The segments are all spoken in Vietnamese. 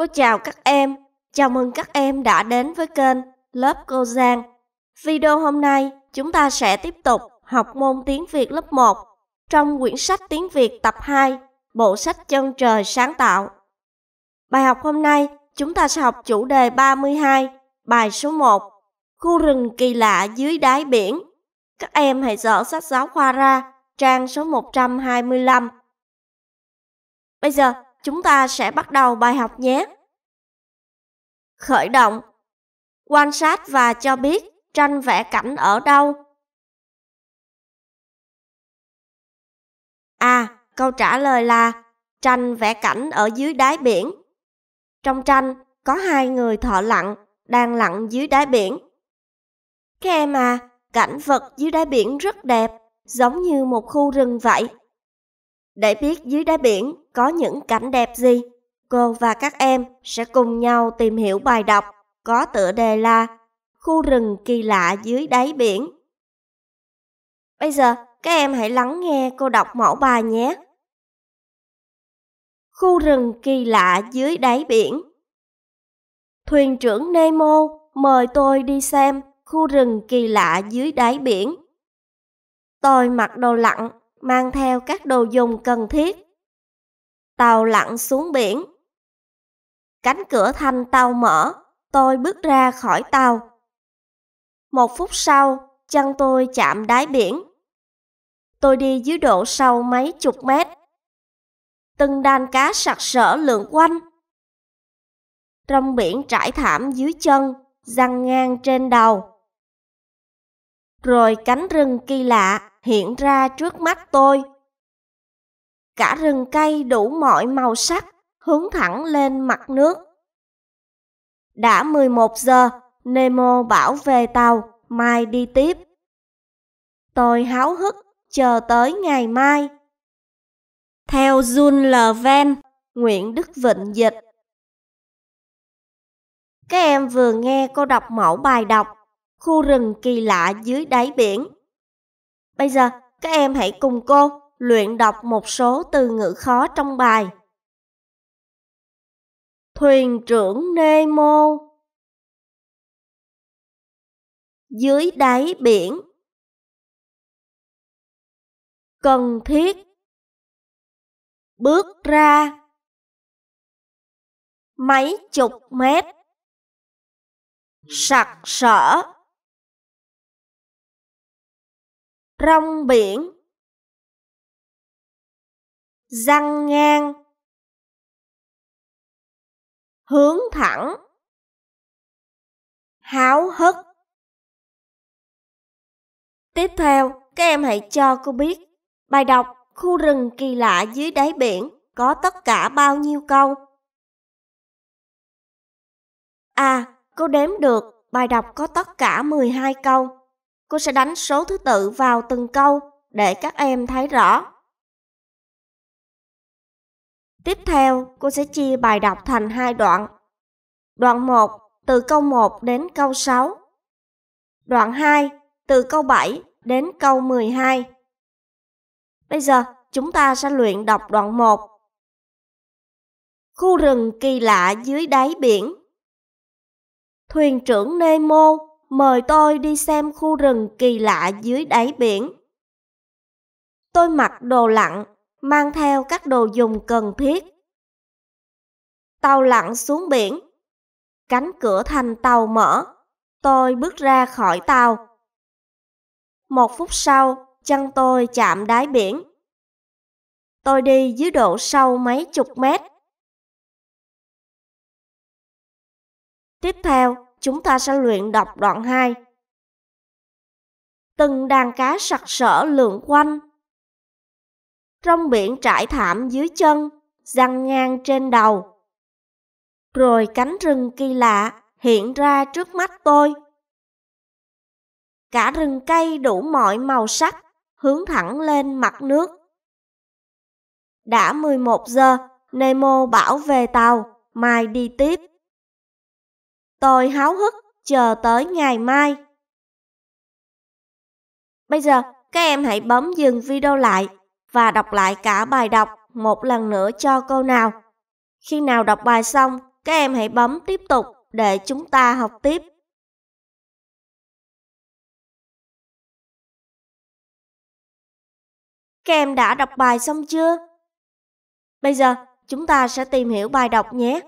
Cô chào các em, chào mừng các em đã đến với kênh Lớp Cô Giang. Video hôm nay chúng ta sẽ tiếp tục học môn tiếng Việt lớp 1 trong quyển sách tiếng Việt tập 2, bộ sách Chân trời sáng tạo. Bài học hôm nay chúng ta sẽ học chủ đề 32, bài số 1, khu rừng kỳ lạ dưới đáy biển. Các em hãy dở sách giáo khoa ra, trang số 125. Bây giờ chúng ta sẽ bắt đầu bài học nhé. Khởi động Quan sát và cho biết tranh vẽ cảnh ở đâu. À, câu trả lời là tranh vẽ cảnh ở dưới đáy biển. Trong tranh có hai người thợ lặn đang lặn dưới đáy biển. Các em à, cảnh vật dưới đáy biển rất đẹp, giống như một khu rừng vậy. Để biết dưới đáy biển có những cảnh đẹp gì, cô và các em sẽ cùng nhau tìm hiểu bài đọc có tựa đề là Khu rừng kỳ lạ dưới đáy biển. Bây giờ, các em hãy lắng nghe cô đọc mẫu bài nhé. Khu rừng kỳ lạ dưới đáy biển. Thuyền trưởng Nemo mời tôi đi xem khu rừng kỳ lạ dưới đáy biển. Tôi mặc đồ lặn mang theo các đồ dùng cần thiết. Tàu lặn xuống biển. Cánh cửa thành tàu mở, tôi bước ra khỏi tàu. Một phút sau, chân tôi chạm đáy biển. Tôi đi dưới độ sâu mấy chục mét. Từng đàn cá sặc sỡ lượn quanh. Trong biển trải thảm dưới chân, răng ngang trên đầu. Rồi cánh rừng kỳ lạ hiện ra trước mắt tôi. Cả rừng cây đủ mọi màu sắc hướng thẳng lên mặt nước. Đã 11 giờ, Nemo bảo về tàu, mai đi tiếp. Tôi háo hức chờ tới ngày mai. Theo Jun L. Van, Nguyễn Đức Vịnh dịch. Các em vừa nghe cô đọc mẫu bài đọc Khu rừng kỳ lạ dưới đáy biển Bây giờ, các em hãy cùng cô luyện đọc một số từ ngữ khó trong bài. Thuyền trưởng Nemo Dưới đáy biển Cần thiết Bước ra Mấy chục mét Sặc sỡ rong biển răng ngang hướng thẳng háo hức tiếp theo các em hãy cho cô biết bài đọc khu rừng kỳ lạ dưới đáy biển có tất cả bao nhiêu câu à cô đếm được bài đọc có tất cả 12 câu Cô sẽ đánh số thứ tự vào từng câu để các em thấy rõ. Tiếp theo, cô sẽ chia bài đọc thành hai đoạn. Đoạn 1 từ câu 1 đến câu 6. Đoạn 2 từ câu 7 đến câu 12. Bây giờ, chúng ta sẽ luyện đọc đoạn 1. Khu rừng kỳ lạ dưới đáy biển. Thuyền trưởng Nemo mời tôi đi xem khu rừng kỳ lạ dưới đáy biển. Tôi mặc đồ lặn, mang theo các đồ dùng cần thiết. Tàu lặn xuống biển. Cánh cửa thành tàu mở, tôi bước ra khỏi tàu. Một phút sau, chân tôi chạm đáy biển. Tôi đi dưới độ sâu mấy chục mét. Tiếp theo, chúng ta sẽ luyện đọc đoạn 2. Từng đàn cá sặc sỡ lượn quanh. Trong biển trải thảm dưới chân, răng ngang trên đầu. Rồi cánh rừng kỳ lạ hiện ra trước mắt tôi. Cả rừng cây đủ mọi màu sắc hướng thẳng lên mặt nước. Đã 11 giờ, Nemo bảo về tàu, mai đi tiếp. Tôi háo hức chờ tới ngày mai. Bây giờ, các em hãy bấm dừng video lại và đọc lại cả bài đọc một lần nữa cho cô nào. Khi nào đọc bài xong, các em hãy bấm tiếp tục để chúng ta học tiếp. Các em đã đọc bài xong chưa? Bây giờ, chúng ta sẽ tìm hiểu bài đọc nhé.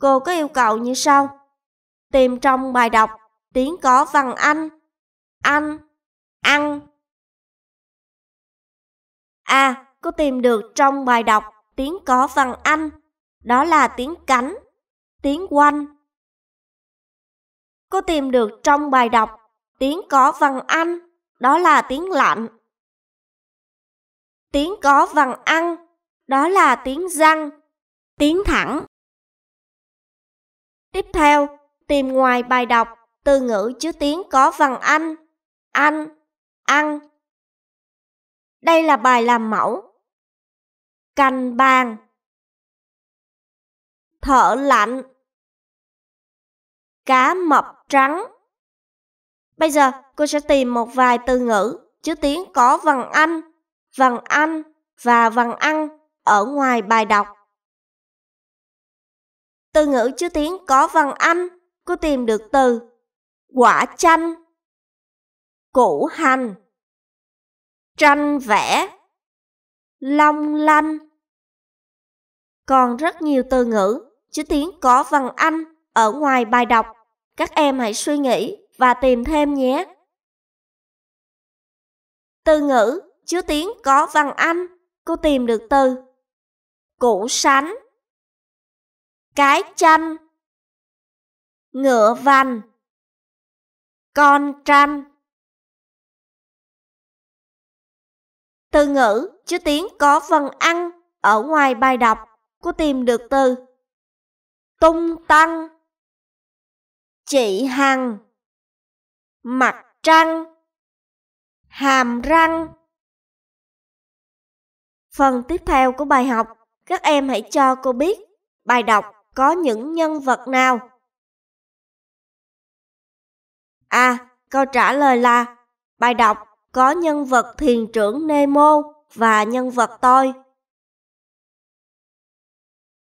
Cô có yêu cầu như sau tìm trong bài đọc tiếng có văn Anh, Anh, ăn. À, cô tìm được trong bài đọc tiếng có văn Anh, đó là tiếng cánh, tiếng quanh. Cô tìm được trong bài đọc tiếng có văn Anh, đó là tiếng lạnh. Tiếng có văn ăn, đó là tiếng răng, tiếng thẳng. Tiếp theo, tìm ngoài bài đọc từ ngữ chứa tiếng có vần anh, anh, ăn. Đây là bài làm mẫu. Canh bàn. thở lạnh. Cá mập trắng. Bây giờ cô sẽ tìm một vài từ ngữ chứa tiếng có vần anh, vần anh và vần ăn ở ngoài bài đọc. Từ ngữ chứa tiếng có vần anh cô tìm được từ quả chanh, củ hành, tranh vẽ, long lanh. Còn rất nhiều từ ngữ, chữ tiếng có văn Anh ở ngoài bài đọc. Các em hãy suy nghĩ và tìm thêm nhé. Từ ngữ, chữ tiếng có văn Anh, cô tìm được từ củ sắn, cái chanh, ngựa vằn con tranh từ ngữ chứa tiếng có phần ăn ở ngoài bài đọc cô tìm được từ tung tăng chị hằng mặt trăng hàm răng phần tiếp theo của bài học các em hãy cho cô biết bài đọc có những nhân vật nào À, câu trả lời là bài đọc có nhân vật thiền trưởng Nemo và nhân vật tôi.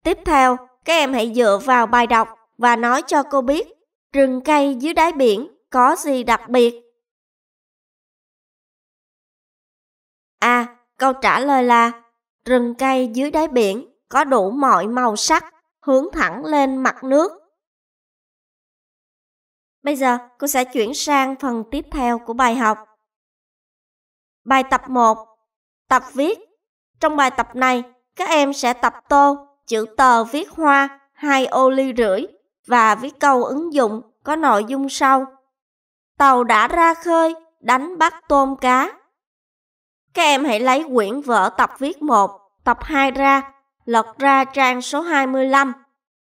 Tiếp theo, các em hãy dựa vào bài đọc và nói cho cô biết rừng cây dưới đáy biển có gì đặc biệt. À, câu trả lời là rừng cây dưới đáy biển có đủ mọi màu sắc hướng thẳng lên mặt nước Bây giờ, cô sẽ chuyển sang phần tiếp theo của bài học. Bài tập 1. Tập viết. Trong bài tập này, các em sẽ tập tô, chữ tờ viết hoa, hai ô ly rưỡi và viết câu ứng dụng có nội dung sau. Tàu đã ra khơi, đánh bắt tôm cá. Các em hãy lấy quyển vở tập viết 1, tập 2 ra, lật ra trang số 25.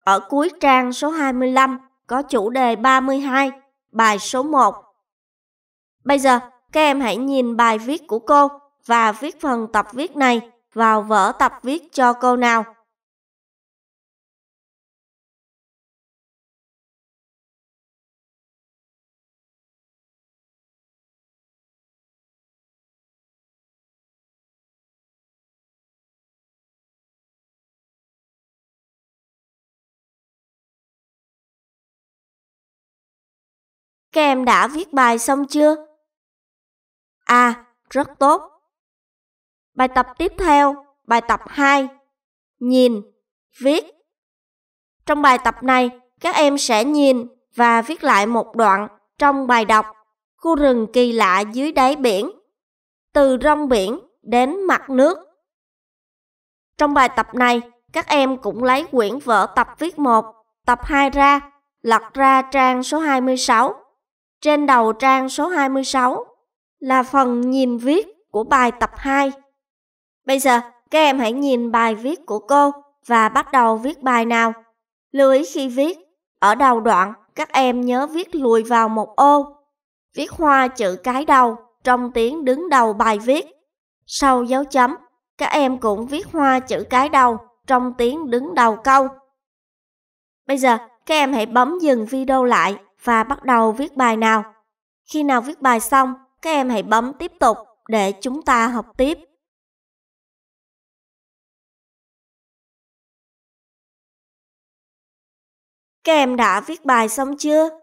Ở cuối trang số 25 có chủ đề 32, bài số 1. Bây giờ, các em hãy nhìn bài viết của cô và viết phần tập viết này vào vở tập viết cho cô nào. Các em đã viết bài xong chưa? À, rất tốt. Bài tập tiếp theo, bài tập 2. Nhìn, viết. Trong bài tập này, các em sẽ nhìn và viết lại một đoạn trong bài đọc Khu rừng kỳ lạ dưới đáy biển, từ rong biển đến mặt nước. Trong bài tập này, các em cũng lấy quyển vở tập viết 1, tập 2 ra, lật ra trang số 26 trên đầu trang số 26 là phần nhìn viết của bài tập 2. Bây giờ, các em hãy nhìn bài viết của cô và bắt đầu viết bài nào. Lưu ý khi viết, ở đầu đoạn các em nhớ viết lùi vào một ô. Viết hoa chữ cái đầu trong tiếng đứng đầu bài viết. Sau dấu chấm, các em cũng viết hoa chữ cái đầu trong tiếng đứng đầu câu. Bây giờ, các em hãy bấm dừng video lại và bắt đầu viết bài nào. Khi nào viết bài xong, các em hãy bấm tiếp tục để chúng ta học tiếp. Các em đã viết bài xong chưa?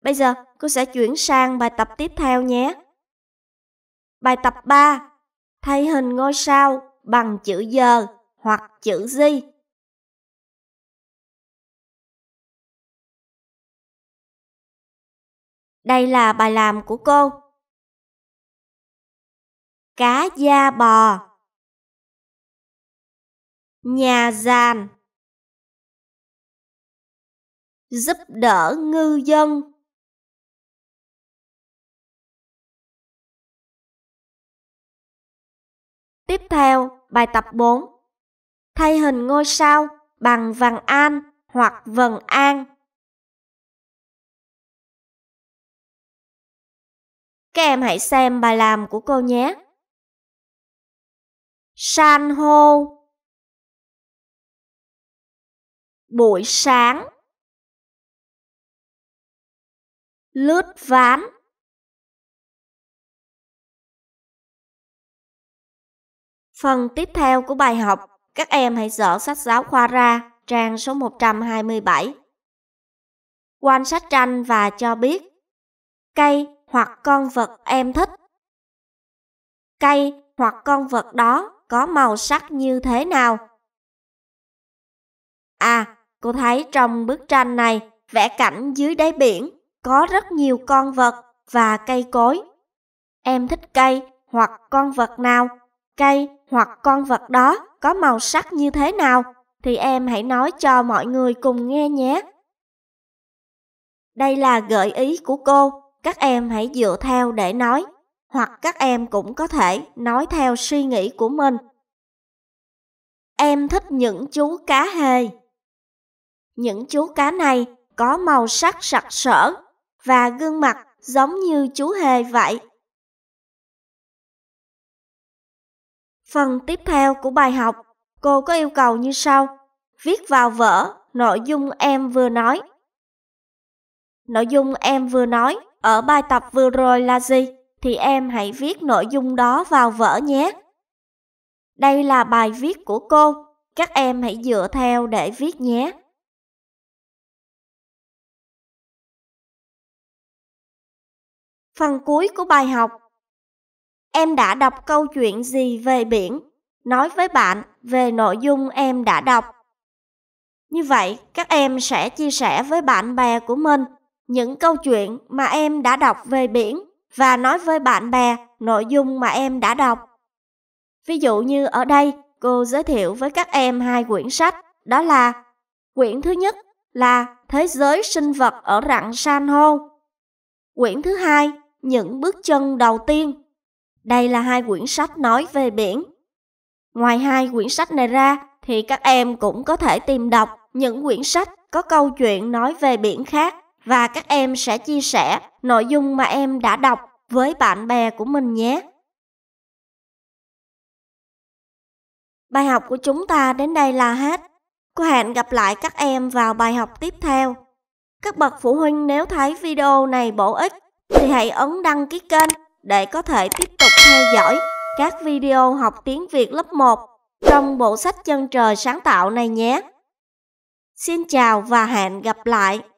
Bây giờ cô sẽ chuyển sang bài tập tiếp theo nhé. Bài tập 3. Thay hình ngôi sao bằng chữ giờ hoặc chữ di. Đây là bài làm của cô. Cá da bò. Nhà giàn. Giúp đỡ ngư dân. Tiếp theo, bài tập 4. Thay hình ngôi sao bằng vần an hoặc vần an. Các em hãy xem bài làm của cô nhé. San hô Buổi sáng Lướt ván Phần tiếp theo của bài học, các em hãy dở sách giáo khoa ra, trang số 127. Quan sát tranh và cho biết Cây hoặc con vật em thích. Cây hoặc con vật đó có màu sắc như thế nào? À, cô thấy trong bức tranh này vẽ cảnh dưới đáy biển có rất nhiều con vật và cây cối. Em thích cây hoặc con vật nào? Cây hoặc con vật đó có màu sắc như thế nào? Thì em hãy nói cho mọi người cùng nghe nhé. Đây là gợi ý của cô các em hãy dựa theo để nói hoặc các em cũng có thể nói theo suy nghĩ của mình em thích những chú cá hề những chú cá này có màu sắc sặc sỡ và gương mặt giống như chú hề vậy phần tiếp theo của bài học cô có yêu cầu như sau viết vào vở nội dung em vừa nói nội dung em vừa nói ở bài tập vừa rồi là gì? Thì em hãy viết nội dung đó vào vở nhé. Đây là bài viết của cô, các em hãy dựa theo để viết nhé. Phần cuối của bài học Em đã đọc câu chuyện gì về biển? Nói với bạn về nội dung em đã đọc. Như vậy, các em sẽ chia sẻ với bạn bè của mình những câu chuyện mà em đã đọc về biển và nói với bạn bè nội dung mà em đã đọc. Ví dụ như ở đây, cô giới thiệu với các em hai quyển sách, đó là quyển thứ nhất là Thế giới sinh vật ở rặng san hô. Quyển thứ hai, Những bước chân đầu tiên. Đây là hai quyển sách nói về biển. Ngoài hai quyển sách này ra thì các em cũng có thể tìm đọc những quyển sách có câu chuyện nói về biển khác và các em sẽ chia sẻ nội dung mà em đã đọc với bạn bè của mình nhé. Bài học của chúng ta đến đây là hết. Cô hẹn gặp lại các em vào bài học tiếp theo. Các bậc phụ huynh nếu thấy video này bổ ích thì hãy ấn đăng ký kênh để có thể tiếp tục theo dõi các video học tiếng Việt lớp 1 trong bộ sách chân trời sáng tạo này nhé. Xin chào và hẹn gặp lại!